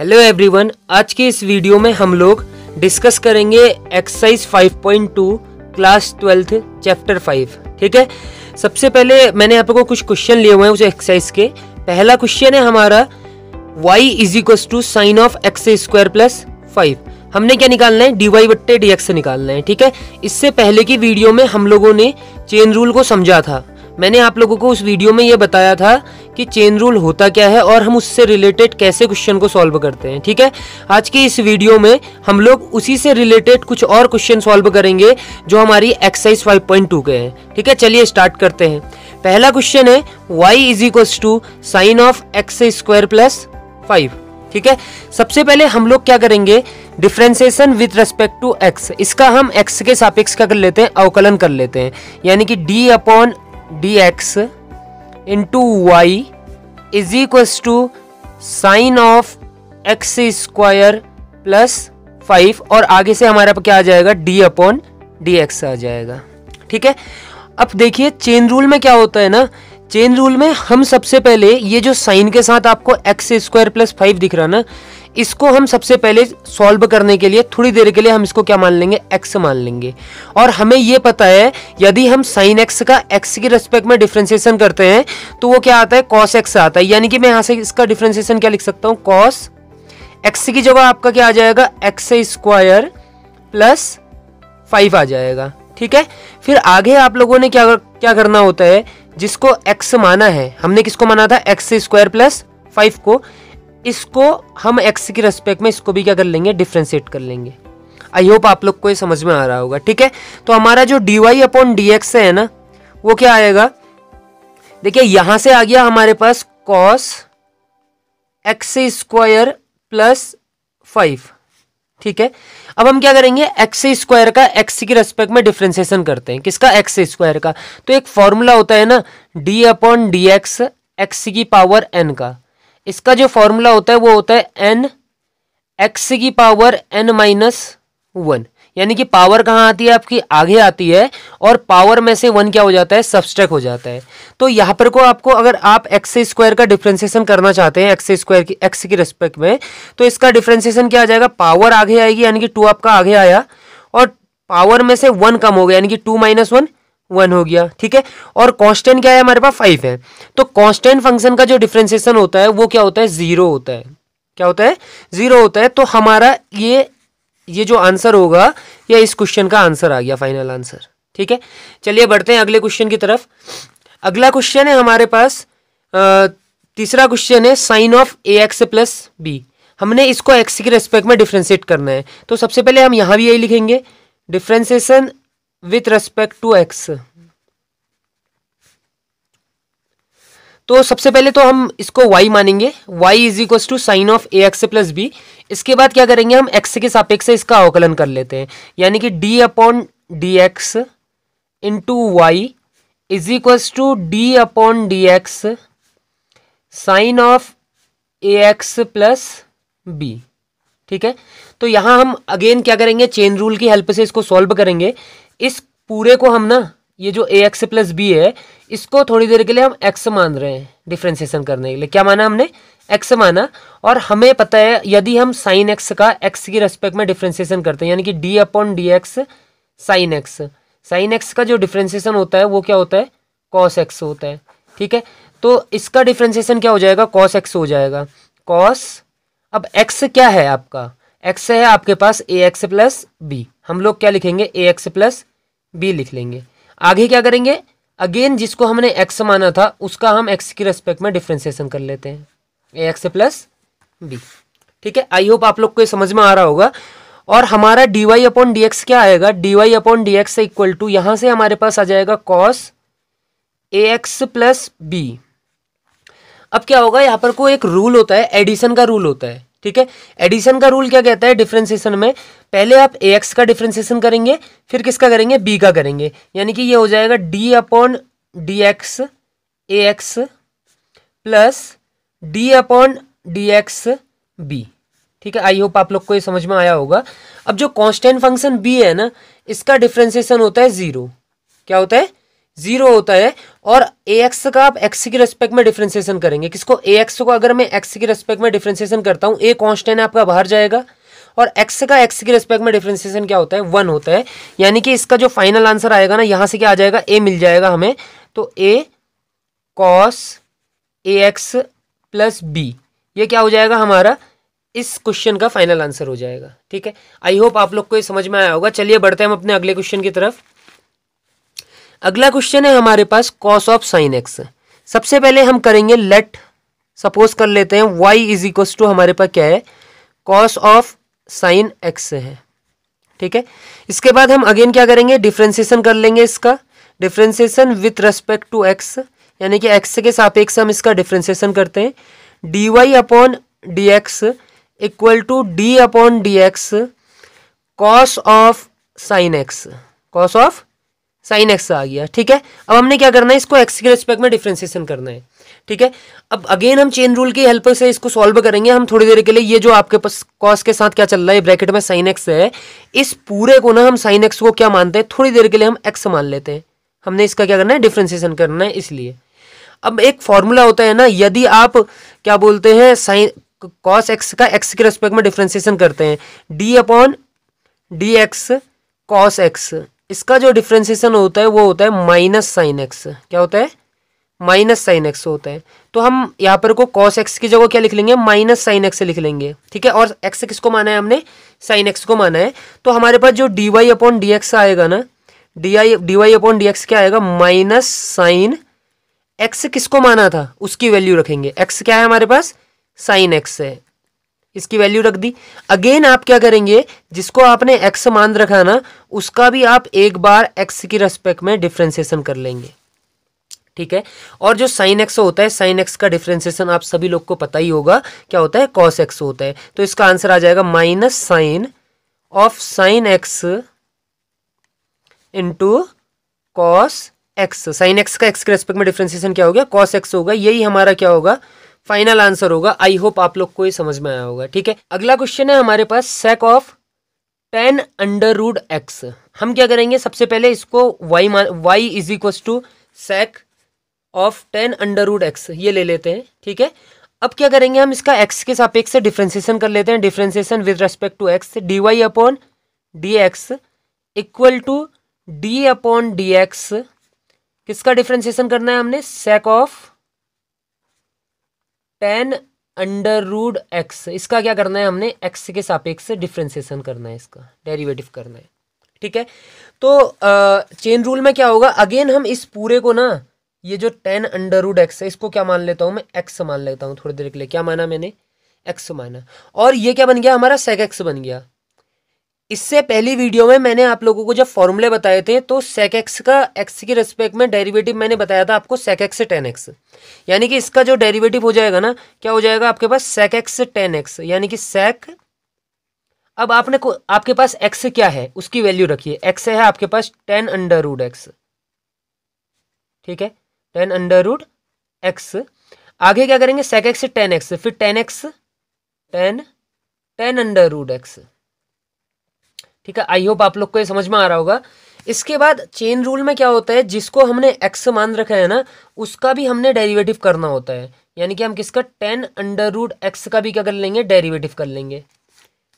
hello everyone आज के इस वीडियो में हम लोग डिस्कस करेंगे एक्सरसाइज 5.2 क्लास ट्वेल्थ चैप्टर 5 ठीक है सबसे पहले मैंने आप लोगों को कुछ क्वेश्चन लिए हुए हैं उस एक्सरसाइज के पहला क्वेश्चन है हमारा Y is equal to sine of X square plus five हमने क्या निकालना है डी वाई बट्टे डी एक्स निकालना है ठीक है इससे पहले की वीडियो में हम लोगों ने चेन रूल को समझा था मैंने आप लोगों को उस वीडियो में ये बताया था कि चेन रूल होता क्या है और हम उससे रिलेटेड कैसे क्वेश्चन को सॉल्व करते हैं ठीक है आज के इस वीडियो में हम लोग उसी से रिलेटेड कुछ और क्वेश्चन सॉल्व करेंगे जो हमारी एक्सरसाइज टू के हैं ठीक है चलिए स्टार्ट करते हैं पहला क्वेश्चन है Y is equals to sine of X square plus five ठीक है सबसे पहले हम लोग क्या करेंगे differentiation with respect to X इसका हम एक्स के सापेक्ष क्या कर लेते हैं अवकलन कर लेते हैं यानी कि D upon D x into Y is equals to sine of X square plus five और आगे से पास क्या आ जाएगा डी अपॉन डी एक्स आ जाएगा ठीक है अब देखिए चेन रूल में क्या होता है ना चेन रूल में हम सबसे पहले ये जो साइन के साथ आपको एक्स स्क्वायर प्लस फाइव दिख रहा ना इसको हम सबसे पहले सॉल्व करने के लिए थोड़ी देर के लिए हम इसको क्या मान लेंगे एक्स मान लेंगे और हमें ये पता है यदि हम साइन एक्स का एक्स की रेस्पेक्ट में डिफ्रेंसिएशन करते हैं तो वो क्या आता है कॉस एक्स आता है यानी कि मैं यहाँ से इसका डिफ्रेंसिएशन क्या लिख सकता हूँ कॉस एक्स की जगह आपका क्या आ जाएगा एक्स स्क्वायर प्लस फाइव आ जाएगा ठीक है फिर आगे आप लोगों ने क्या क्या करना होता है जिसको एक्स माना है हमने किसको माना था एक्स स्क्वायर प्लस फाइव को इसको हम एक्स की रेस्पेक्ट में इसको भी क्या कर लेंगे डिफ्रेंशिएट कर लेंगे आई होप आप लोग को ये समझ में आ रहा होगा ठीक है तो हमारा जो D Y upon D X है ना वो क्या आएगा देखिए यहां से आ गया हमारे पास cos x square plus five ठीक है अब हम क्या करेंगे एक्स स्क्वायर का एक्स की रेस्पेक्ट में डिफ्रेंसिएशन करते हैं किसका एक्स स्क्वायर का तो एक फॉर्मूला होता है ना d upon D x x की पावर एन का इसका जो फॉर्मूला होता है वो होता है एन एक्स की पावर एन माइनस वन यानी कि पावर कहाँ आती है आपकी आगे आती है और पावर में से वन क्या हो जाता है सब्सट्रैक हो जाता है तो यहाँ पर को आपको अगर आप एक्स स्क्वायर का डिफ्रेंसिएशन करना चाहते हैं एक्स स्क्वायर की एक्स की रेस्पेक्ट में तो इसका डिफ्रेंसिएशन क्या आ जाएगा पावर आगे आएगी यानी कि टू आपका आगे आया और पावर में से वन कम हो गया यानी कि टू माइनस वन वन हो गया ठीक है और कांस्टेंट क्या है हमारे पास फाइव है तो कांस्टेंट फंक्शन का जो डिफ्रेंसिएशन होता है वो क्या होता है जीरो होता है क्या होता है जीरो होता है तो हमारा ये ये जो आंसर होगा ये इस क्वेश्चन का आंसर आ गया फाइनल आंसर ठीक है चलिए बढ़ते हैं अगले क्वेश्चन की तरफ अगला क्वेश्चन है हमारे पास तीसरा क्वेश्चन है sine of a x plus b हमने इसको एक्स के रेस्पेक्ट में डिफ्रेंशिएट करना है तो सबसे पहले हम यहाँ भी यही लिखेंगे differentiation with respect to x तो सबसे पहले तो हम इसको y मानेंगे y is equal to sine of a x plus b इसके बाद क्या करेंगे हम x के सापेक्ष इसका अवकलन कर लेते हैं यानी कि d upon D x into Y is equal to d upon D x sine of a x plus b ठीक है तो यहां हम अगेन क्या करेंगे चेन रूल की हेल्प से इसको सॉल्व करेंगे इस पूरे को हम ना ये जो ए एक्स प्लस बी है इसको थोड़ी देर के लिए हम एक्स मान रहे हैं डिफ्रेंसिएशन करने के लिए क्या माना हमने एक्स माना और हमें पता है यदि हम साइन एक्स का एक्स की रेस्पेक्ट में डिफ्रेंसिएशन करते हैं यानी कि D upon D x sine x sine x का जो डिफ्रेंसिएशन होता है वो क्या होता है कॉस एक्स होता है ठीक है तो इसका डिफ्रेंसिएशन क्या हो जाएगा कॉस एक्स हो जाएगा कॉस अब एक्स क्या है आपका एक्स है आपके पास ए एक्स प्लस बी हम लोग क्या लिखेंगे ए एक्स प्लस बी लिख लेंगे आगे क्या करेंगे अगेन जिसको हमने एक्स माना था उसका हम एक्स की रेस्पेक्ट में डिफ्रेंसिएशन कर लेते हैं ए एक्स प्लस बी ठीक है आई होप आप लोग को ये समझ में आ रहा होगा और हमारा d Y upon D x क्या आएगा d Y upon D x equal to यहाँ से हमारे पास आ जाएगा cos a x plus b अब क्या होगा यहाँ पर को एक रूल होता है एडिशन का रूल होता है ठीक है एडिशन का रूल क्या कहता है डिफ्रेंसिएशन में पहले आप ए एक्स का डिफ्रेंसिएशन करेंगे फिर किसका करेंगे बी का करेंगे यानी कि ये हो जाएगा D upon D x a x plus d upon D x b ठीक है आई होप आप लोग को ये समझ में आया होगा अब जो कॉन्स्टेंट फंक्शन बी है ना इसका डिफ्रेंसिएशन होता है ज़ीरो क्या होता है जीरो होता है और ए एक्स का आप एक्स की रेस्पेक्ट में डिफ्रेंसिएशन करेंगे किसको ए एक्स को अगर मैं एक्स की रेस्पेक्ट में डिफ्रेंसिएशन करता हूँ ए कॉन्स्टेंट आपका बाहर जाएगा और एक्स का एक्स की रेस्पेक्ट में डिफ्रेंसिएशन क्या होता है वन होता है यानी कि इसका जो फाइनल आंसर आएगा ना यहाँ से क्या आ जाएगा ए मिल जाएगा हमें तो a cos a x plus b ये क्या हो जाएगा हमारा इस क्वेश्चन का फाइनल आंसर हो जाएगा ठीक है आई होप आप लोग को ये समझ में आया होगा चलिए बढ़ते हैं हम अपने अगले क्वेश्चन की तरफ अगला क्वेश्चन है हमारे पास कॉस ऑफ साइन एक्स सबसे पहले हम करेंगे लेट सपोज कर लेते हैं वाई इज इक्व टू हमारे पास क्या है कॉस ऑफ साइन एक्स है ठीक है इसके बाद हम अगेन क्या करेंगे डिफ्रेंसिएशन कर लेंगे इसका differentiation with respect to x यानी कि एक्स के सापेक्ष हम इसका डिफ्रेंसिएशन करते हैं d Y upon D x equal to d upon D x cos of sine x cos of sine x आ गया ठीक है अब हमने क्या करना है इसको एक्स के रिस्पेक्ट में डिफ्रेंसिएशन करना है ठीक है अब अगेन हम चेन रूल की हेल्प से इसको सॉल्व करेंगे हम थोड़ी देर के लिए ये जो आपके पास कॉस के साथ क्या चल रहा है ब्रैकेट में साइन एक्स है इस पूरे को ना हम साइन एक्स को क्या मानते हैं थोड़ी देर के लिए हम एक्स मान लेते हैं हमने इसका क्या करना है डिफ्रेंसिएशन करना है इसलिए अब एक फॉर्मूला होता है ना यदि आप क्या बोलते हैं साइन कॉस एक्स का एक्स के रेस्पेक्ट में डिफ्रेंसिएशन करते हैं d upon D x cos x इसका जो डिफ्रेंसिएशन होता है वो होता है माइनस साइन एक्स क्या होता है माइनस साइन एक्स होता है तो हम यहाँ पर को कॉस एक्स की जगह क्या लिख लेंगे माइनस साइन एक्स लिख लेंगे ठीक है और एक्स किसको माना है हमने साइन एक्स को माना है तो हमारे पास जो D Y upon D x आएगा ना d i d Y upon D x क्या आएगा माइनस साइन एक्स किसको माना था उसकी वैल्यू रखेंगे एक्स क्या है हमारे पास साइन एक्स है इसकी वैल्यू रख दी अगेन आप क्या करेंगे जिसको आपने एक्स मान रखा ना उसका भी आप एक बार एक्स की रेस्पेक्ट में डिफ्रेंसिएशन कर लेंगे ठीक है और जो साइन एक्स होता है साइन एक्स का डिफ्रेंसिएशन आप सभी लोग को पता ही होगा क्या होता है कॉस एक्स होता है तो इसका आंसर आ जाएगा minus sine of sine x into cos x sine x का एक्स के रेस्पेक्ट में डिफ्रेंसिएशन क्या हो गया कॉस एक्स होगा यही हमारा क्या होगा फाइनल आंसर होगा आई होप आप लोग को ये समझ में आया होगा ठीक है अगला क्वेश्चन है हमारे पास sec of tan under root x हम क्या करेंगे सबसे पहले इसको y y is equal to sec of tan under root x ये ले लेते हैं ठीक है अब क्या करेंगे हम इसका एक्स के सापेक्ष से डिफ्रेंसिएशन कर लेते हैं differentiation with respect to x d Y upon D x equal to d upon D x किसका डिफ्रेंसिएशन करना है हमने sec of tan under root x इसका क्या करना है हमने एक्स के सापेक्ष डिफ्रेंसिएशन करना है इसका डेरिवेटिव करना है ठीक है तो चेन रूल में क्या होगा अगेन हम इस पूरे को ना ये जो टेन अंडर रूड एक्स है इसको क्या मान लेता हूँ मैं एक्स मान लेता हूँ थोड़ी देर के लिए क्या माना मैंने एक्स माना और ये क्या बन गया हमारा सेक एक्स बन गया इससे पहली वीडियो में मैंने आप लोगों को जब फॉर्मूले बताए थे तो सेक एक्स का एक्स की रेस्पेक्ट में डेरिवेटिव मैंने बताया था आपको सेक एक्स टेन एक्स यानी कि इसका जो डेरिवेटिव हो जाएगा ना क्या हो जाएगा आपके पास सेक एक्स टेन एक्स यानी कि सेक अब आपने को आपके पास एक्स क्या है उसकी वैल्यू रखिए एक्स है आपके पास टेन अंडर रूड एक्स ठीक है टेन अंडर रूड एक्स आगे क्या करेंगे सेक एक्स टेन एक्स फिर tan x tan tan under root x ठीक है आई होप आप लोग को ये समझ में आ रहा होगा इसके बाद चेन रूल में क्या होता है जिसको हमने एक्स मान रखा है ना उसका भी हमने डेरिवेटिव करना होता है यानी कि हम किसका टेन अंडर रूट एक्स का भी क्या कर लेंगे डेरिवेटिव कर लेंगे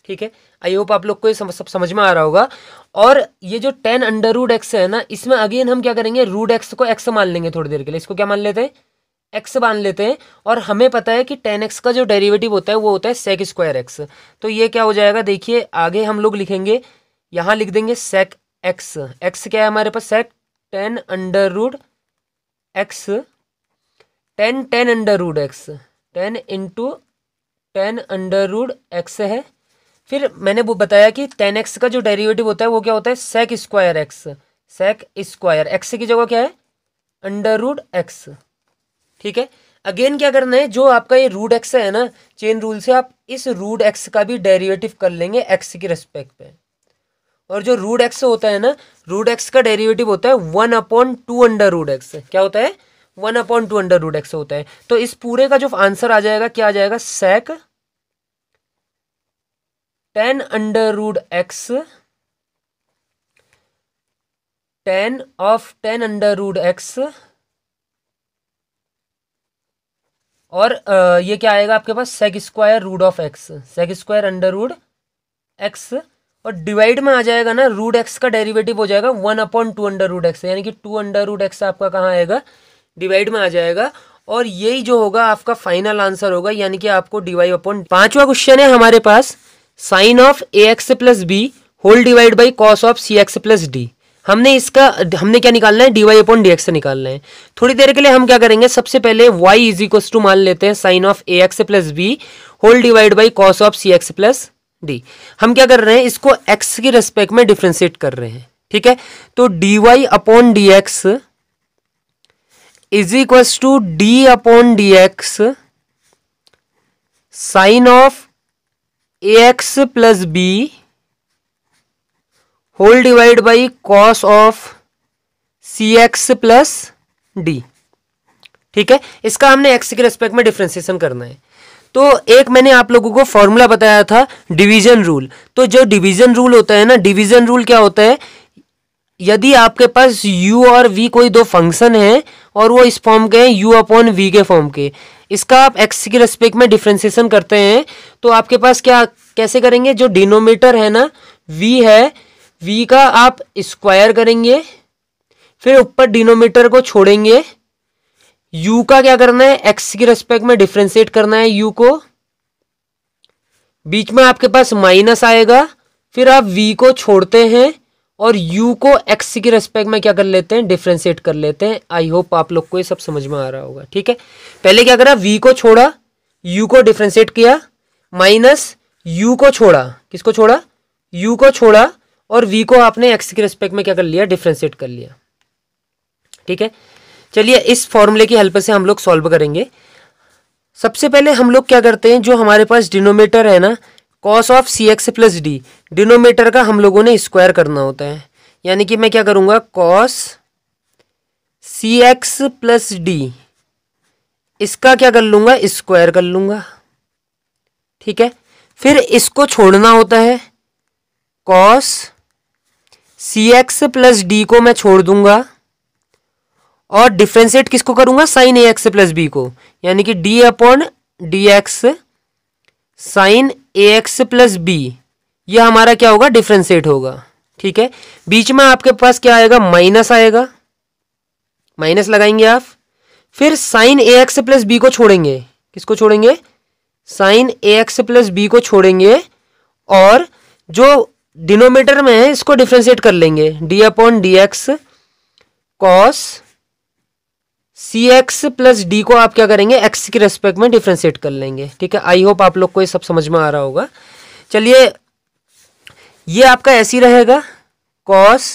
ठीक है आई होप आप लोग को ये सब समझ में आ रहा होगा और ये जो टेन अंडर रूट एक्स है ना इसमें अगेन हम क्या करेंगे रूट एक्स को एक्स मान लेंगे थोड़ी देर के लिए इसको क्या मान लेते हैं एक्स मान लेते हैं और हमें पता है कि टेन एक्स का जो डेरिवेटिव होता है वो होता है सेक स्क्वायर एक्स तो ये क्या हो जाएगा देखिए आगे हम लोग लिखेंगे यहाँ लिख देंगे सेक एक्स एक्स क्या है हमारे पास sec tan under root x tan tan under root x tan into tan under root x है फिर मैंने वो बताया कि टेन एक्स का जो डेरिवेटिव होता है वो क्या होता है sec square x sec square x की जगह क्या है अंडर रूड एक्स ठीक है अगेन क्या करना है जो आपका ये रूट एक्स है ना चेन रूल से आप इस रूट एक्स का भी डेरिवेटिव कर लेंगे एक्स की रेस्पेक्ट पे और जो रूड एक्स होता है ना रूड एक्स का डेरिवेटिव होता है one upon two under root x क्या होता है one upon two under root x होता है तो इस पूरे का जो आंसर आ जाएगा क्या आ जाएगा sec tan under root x tan of tan under root x और ये क्या आएगा आपके पास sec square root of x sec square under root x और डिवाइड में आ जाएगा ना रूट एक्स का डेरिवेटिव हो जाएगा one upon two under root x यानी कि टू अंडर रूट एक्स आपका कहाँ आएगा डिवाइड में आ जाएगा और यही जो होगा आपका फाइनल आंसर होगा यानी कि आपको डिवाइड अपॉन पांचवा क्वेश्चन है हमारे पास sine of a x plus b whole divide by cos of c x plus d हमने इसका हमने क्या निकालना है डीवाई अपॉन डी एक्स से निकालना है थोड़ी देर के लिए हम क्या करेंगे सबसे पहले वाई इज इक्व टू मान लेते हैं sine of a x plus b whole divide by cos of c x plus d हम क्या कर रहे हैं इसको एक्स की रेस्पेक्ट में डिफ्रेंशिएट कर रहे हैं ठीक है तो d Y upon D x is equals to d upon D x sine of a x plus b whole divide by cos of c x plus d ठीक है इसका हमने एक्स के रेस्पेक्ट में डिफ्रेंसिएशन करना है तो एक मैंने आप लोगों को फॉर्मूला बताया था डिवीजन रूल तो जो डिवीजन रूल होता है ना डिवीजन रूल क्या होता है यदि आपके पास u और v कोई दो फंक्शन है और वो इस फॉर्म के हैं u अपॉन v के फॉर्म के इसका आप x के रेस्पेक्ट में डिफ्रेंसिएशन करते हैं तो आपके पास क्या कैसे करेंगे जो डिनोमीटर है ना v है v का आप स्क्वायर करेंगे फिर ऊपर डिनोमीटर को छोड़ेंगे यू का क्या करना है एक्स की रेस्पेक्ट में डिफ्रेंशिएट करना है यू को बीच में आपके पास माइनस आएगा फिर आप वी को छोड़ते हैं और यू को एक्स की रेस्पेक्ट में क्या कर लेते हैं डिफ्रेंशिएट कर लेते हैं आई होप आप लोग को ये सब समझ में आ रहा होगा ठीक है पहले क्या करा वी को छोड़ा यू को डिफ्रेंशिएट किया माइनस यू को छोड़ा किसको छोड़ा यू को छोड़ा और वी को आपने एक्स की रेस्पेक्ट में क्या कर लिया डिफ्रेंशिएट कर लिया ठीक है चलिए इस फॉर्मूले की हेल्प से हम लोग सॉल्व करेंगे सबसे पहले हम लोग क्या करते हैं जो हमारे पास डिनोमीटर है ना cos of c x plus d denominator का हम लोगों ने स्क्वायर करना होता है यानी कि मैं क्या करूँगा cos c x plus d इसका क्या कर लूँगा स्क्वायर कर लूँगा ठीक है फिर इसको छोड़ना होता है cos c x plus d को मैं छोड़ दूंगा और डिफ्रेंशिएट किसको करूंगा sine a x plus b को यानी कि D upon D x sine a x plus b यह हमारा क्या होगा डिफ्रेंशिएट होगा ठीक है बीच में आपके पास क्या आएगा माइनस आएगा माइनस लगाएंगे आप फिर sine a x plus b को छोड़ेंगे किसको छोड़ेंगे sine a x plus b को छोड़ेंगे और जो डिनोमीटर में है इसको डिफ्रेंशिएट कर लेंगे d upon D x cos c x plus d को आप क्या करेंगे एक्स के रेस्पेक्ट में डिफ्रेंशिएट कर लेंगे ठीक है आई होप आप लोग को ये सब समझ में आ रहा होगा चलिए ये आपका ऐसी रहेगा cos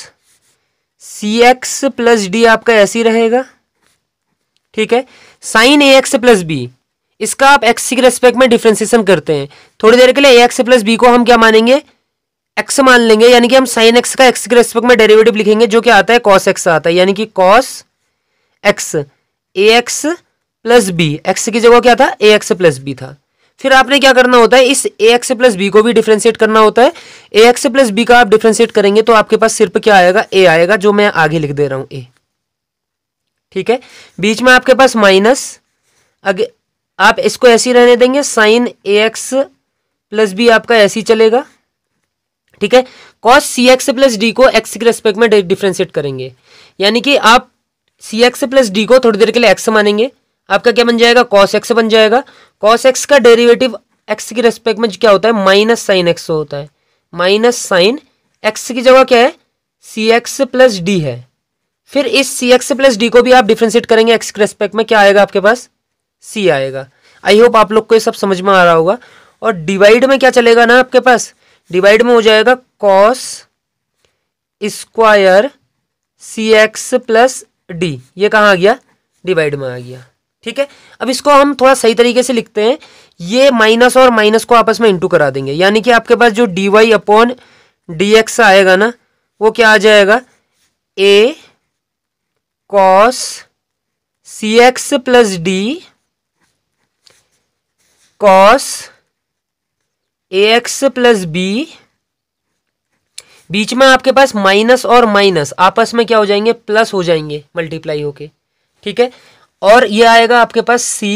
c x plus d आपका ऐसी रहेगा ठीक है sine a x plus b इसका आप एक्स के रेस्पेक्ट में डिफ्रेंसिएशन करते हैं थोड़ी देर के लिए ए एक्स प्लस बी को हम क्या मानेंगे एक्स मान लेंगे यानी कि हम साइन एक्स का एक्स के रेस्पेक्ट में डेरिवेटिव लिखेंगे जो क्या आता है कॉस एक्स आता है यानी कि cos x a x plus b x की जगह क्या था ए एक्स प्लस बी था फिर आपने क्या करना होता है इस ए एक्स प्लस बी को भी डिफ्रेंशिएट करना होता है ए एक्स प्लस बी का आप डिफ्रेंशिएट करेंगे तो आपके पास सिर्फ क्या आएगा ए आएगा जो मैं आगे लिख दे रहा हूं ए ठीक है बीच में आपके पास माइनस अगे आप इसको ऐसी रहने देंगे sine a x plus b आपका ऐसी चलेगा ठीक है cos c x plus d को एक्स के रेस्पेक्ट में डिफ्रेंशिएट करेंगे यानी कि आप सी एक्स प्लस डी को थोड़ी देर के लिए एक्स मानेंगे आपका क्या बन जाएगा कॉस एक्स बन जाएगा कॉस एक्स का डेरिवेटिव एक्स की रेस्पेक्ट में क्या होता है माइनस साइन एक्स होता है माइनस साइन एक्स की जगह क्या है सी एक्स प्लस डी है फिर इस सी एक्स प्लस डी को भी आप डिफ्रेंशिएट करेंगे एक्स के रेस्पेक्ट में क्या आएगा आपके पास सी आएगा आई होप आप लोग को ये सब समझ में आ रहा होगा और डिवाइड में क्या चलेगा ना आपके पास डिवाइड में हो जाएगा cos square c x plus d ये कहाँ आ गया डिवाइड में आ गया ठीक है अब इसको हम थोड़ा सही तरीके से लिखते हैं ये माइनस और माइनस को आपस में इंटू करा देंगे यानी कि आपके पास जो D Y upon D x आएगा ना वो क्या आ जाएगा a cos c x plus d cos a x plus b बीच में आपके पास माइनस और माइनस आपस में क्या हो जाएंगे प्लस हो जाएंगे मल्टीप्लाई होके ठीक है और ये आएगा आपके पास c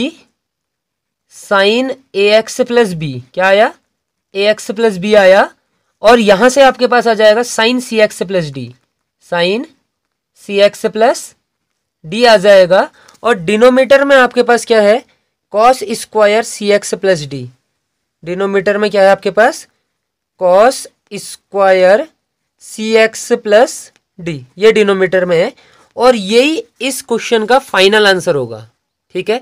sine a x plus b क्या आया ए एक्स प्लस बी आया और यहां से आपके पास आ जाएगा sine c x plus d sine c x plus d आ जाएगा और डिनोमीटर में आपके पास क्या है cos square c x plus d denominator में क्या है आपके पास cos square c x plus d ये डिनोमीटर में है और यही इस क्वेश्चन का फाइनल आंसर होगा ठीक है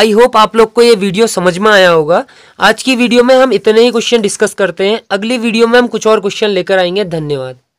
आई होप आप लोग को ये वीडियो समझ में आया होगा आज की वीडियो में हम इतने ही क्वेश्चन डिस्कस करते हैं अगली वीडियो में हम कुछ और क्वेश्चन लेकर आएंगे धन्यवाद